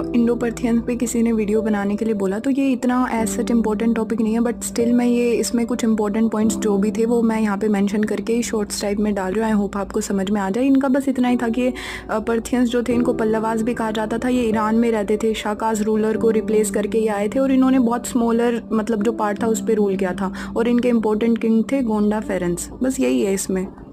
तो इंडो परथियन पे किसी ने वीडियो बनाने के लिए बोला तो ये इतना एज सच इम्पॉर्टेंट टॉपिक नहीं है बट स्टिल मैं ये इसमें कुछ इंपॉर्टेंट पॉइंट्स जो भी थे वो मैं यहाँ पे मेंशन करके शॉर्ट्स टाइप में डाल रही हूँ आई होप आपको समझ में आ जाए इनका बस इतना ही था कि परथियंस जो थे इनको पल्लवाज भी कहा जाता था ये ईरान में रहते थे शाकाज रूलर को रिप्लेस करके ये आए थे और इन्होंने बहुत स्मॉलर मतलब जो पार्ट था उस पर रूल किया था और इनके इंपॉर्टेंट किंग थे गोंडा फेरेंस बस यही है इसमें